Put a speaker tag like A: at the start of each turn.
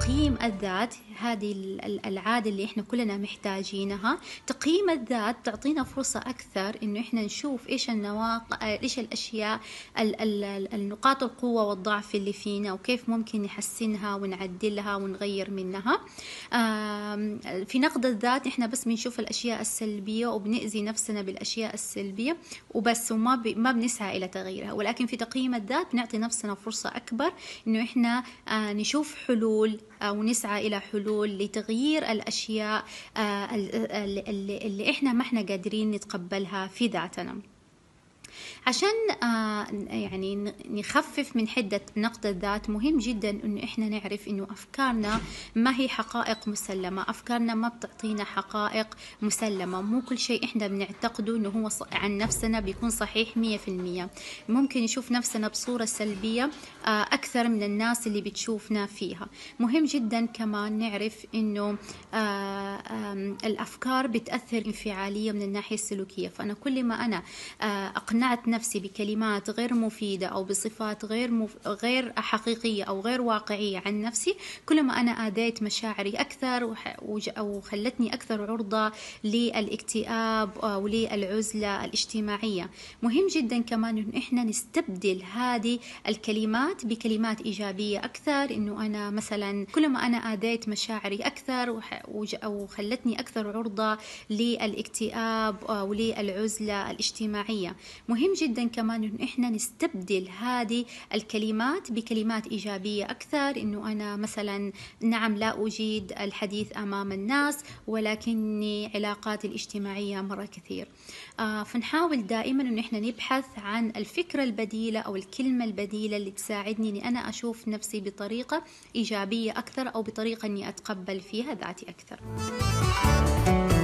A: تقييم الذات هذه العادة اللي احنا كلنا محتاجينها تقييم الذات تعطينا فرصة أكثر إنه احنا نشوف إيش النواق إيش الأشياء ال ال النقاط القوة والضعف اللي فينا وكيف ممكن نحسنها ونعدلها ونغير منها في نقد الذات احنا بس بنشوف الأشياء السلبية وبنأذي نفسنا بالأشياء السلبية وبس وما ب... ما بنسعى إلى تغييرها ولكن في تقييم الذات بنعطي نفسنا فرصة أكبر إنه احنا آه، نشوف حلول ونسعى إلى حلول لتغيير الأشياء آه، اللي إحنا ما إحنا قادرين نتقبلها في ذاتنا عشان آه، يعني نخفف من حدة نقد الذات مهم جدا انه احنا نعرف انه افكارنا ما هي حقائق مسلمة افكارنا ما بتعطينا حقائق مسلمة مو كل شيء احنا بنعتقده انه هو عن نفسنا بيكون صحيح 100% ممكن نشوف نفسنا بصورة سلبية آه، اكثر من الناس اللي بتشوفنا فيها مهم جدا كمان نعرف انه آه، الافكار بتاثر انفعاليه من الناحيه السلوكيه فانا كل ما انا اقنعت متعت نفسي بكلمات غير مفيدة أو بصفات غير مف... غير حقيقية أو غير واقعية عن نفسي كل ما أنا آذيت مشاعري أكثر وح... وج... وخلتني أكثر عرضة للاكتئاب آه، وللعزلة الاجتماعية مهم جدا كمان إن إحنا نستبدل هذه الكلمات بكلمات إيجابية أكثر إنه أنا مثلا كل ما أنا آذيت مشاعري أكثر وح... وج... وخلتني أكثر عرضة للاكتئاب آه، وللعزلة الاجتماعية مهم جدا كمان إن إحنا نستبدل هذه الكلمات بكلمات إيجابية أكثر إنه أنا مثلا نعم لا أجيد الحديث أمام الناس ولكني علاقاتي الاجتماعية مرة كثير آه فنحاول دائما إن إحنا نبحث عن الفكرة البديلة أو الكلمة البديلة اللي تساعدني إني أنا أشوف نفسي بطريقة إيجابية أكثر أو بطريقة إني أتقبل فيها ذاتي أكثر